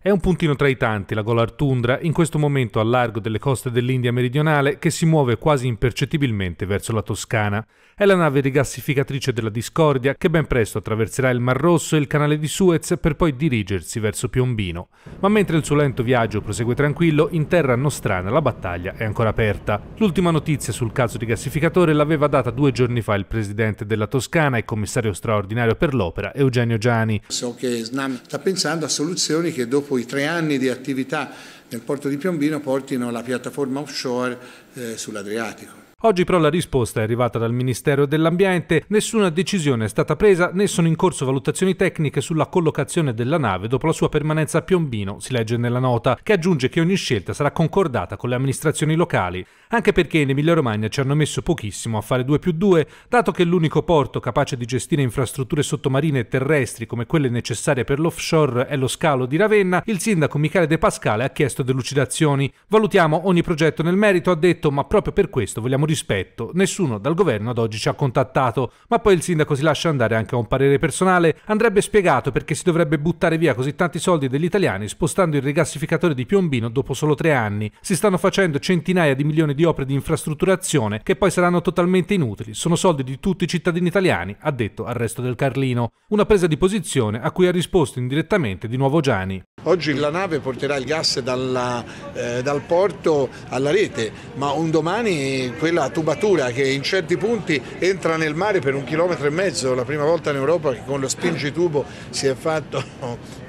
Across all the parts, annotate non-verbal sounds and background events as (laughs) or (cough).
È un puntino tra i tanti la Golar Tundra, in questo momento al largo delle coste dell'India meridionale, che si muove quasi impercettibilmente verso la Toscana. È la nave rigassificatrice della Discordia che ben presto attraverserà il Mar Rosso e il canale di Suez per poi dirigersi verso Piombino. Ma mentre il suo lento viaggio prosegue tranquillo, in terra nostrana la battaglia è ancora aperta. L'ultima notizia sul caso rigassificatore l'aveva data due giorni fa il presidente della Toscana e commissario straordinario per l'opera, Eugenio Gianni. So che Snam sta pensando a soluzioni che dopo dopo i tre anni di attività nel porto di Piombino portino la piattaforma offshore eh, sull'Adriatico. Oggi però la risposta è arrivata dal Ministero dell'Ambiente, nessuna decisione è stata presa né sono in corso valutazioni tecniche sulla collocazione della nave dopo la sua permanenza a Piombino, si legge nella nota, che aggiunge che ogni scelta sarà concordata con le amministrazioni locali, anche perché in Emilia Romagna ci hanno messo pochissimo a fare 2 più 2, dato che l'unico porto capace di gestire infrastrutture sottomarine e terrestri come quelle necessarie per l'offshore è lo scalo di Ravenna, il sindaco Michele De Pascale ha chiesto testo, delucidazioni, valutiamo ogni progetto nel merito, ha detto, ma proprio per questo vogliamo rispetto. Nessuno dal governo ad oggi ci ha contattato, ma poi il sindaco si lascia andare anche a un parere personale. Andrebbe spiegato perché si dovrebbe buttare via così tanti soldi degli italiani spostando il rigassificatore di Piombino dopo solo tre anni. Si stanno facendo centinaia di milioni di opere di infrastrutturazione che poi saranno totalmente inutili. Sono soldi di tutti i cittadini italiani, ha detto al resto del Carlino. Una presa di posizione a cui ha risposto indirettamente di nuovo Gianni. Oggi la nave porterà il gas dal dalla, eh, dal porto alla rete, ma un domani quella tubatura che in certi punti entra nel mare per un chilometro e mezzo, la prima volta in Europa che con lo spingitubo si è fatto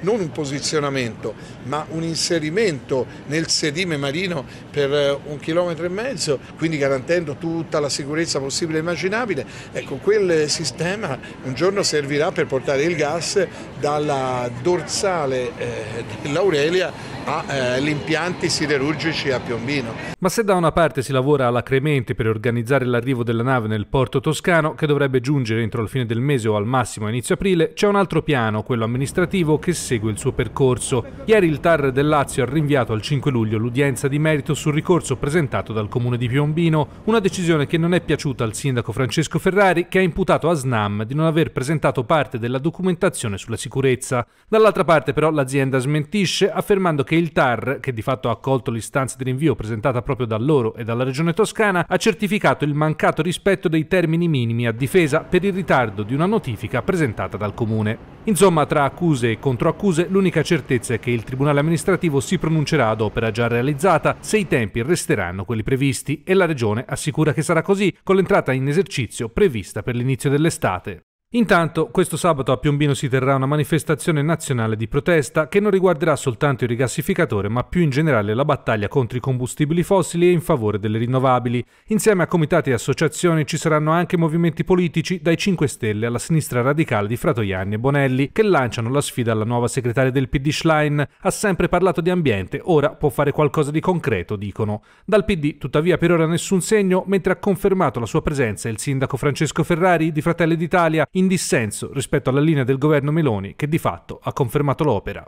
(laughs) non un posizionamento, ma un inserimento nel sedime marino per eh, un chilometro e mezzo, quindi garantendo tutta la sicurezza possibile e immaginabile, ecco quel sistema un giorno servirà per portare il gas dalla dorsale eh, dell'Aurelia all'interno eh, impianti siderurgici a Piombino. Ma se da una parte si lavora alacremente per organizzare l'arrivo della nave nel porto toscano, che dovrebbe giungere entro la fine del mese o al massimo inizio aprile, c'è un altro piano, quello amministrativo, che segue il suo percorso. Ieri il TAR del Lazio ha rinviato al 5 luglio l'udienza di merito sul ricorso presentato dal comune di Piombino, una decisione che non è piaciuta al sindaco Francesco Ferrari, che ha imputato a SNAM di non aver presentato parte della documentazione sulla sicurezza. Dall'altra parte però l'azienda smentisce affermando che il TAR che di fatto ha accolto l'istanza di rinvio presentata proprio da loro e dalla Regione Toscana, ha certificato il mancato rispetto dei termini minimi a difesa per il ritardo di una notifica presentata dal Comune. Insomma, tra accuse e controaccuse, l'unica certezza è che il Tribunale amministrativo si pronuncerà ad opera già realizzata se i tempi resteranno quelli previsti e la Regione assicura che sarà così con l'entrata in esercizio prevista per l'inizio dell'estate. Intanto, questo sabato a Piombino si terrà una manifestazione nazionale di protesta che non riguarderà soltanto il rigassificatore, ma più in generale la battaglia contro i combustibili fossili e in favore delle rinnovabili. Insieme a comitati e associazioni ci saranno anche movimenti politici dai 5 Stelle alla sinistra radicale di Fratoianni e Bonelli, che lanciano la sfida alla nuova segretaria del PD Schlein. Ha sempre parlato di ambiente, ora può fare qualcosa di concreto, dicono. Dal PD, tuttavia, per ora nessun segno, mentre ha confermato la sua presenza il sindaco Francesco Ferrari di Fratelli d'Italia in dissenso rispetto alla linea del governo Meloni che di fatto ha confermato l'opera.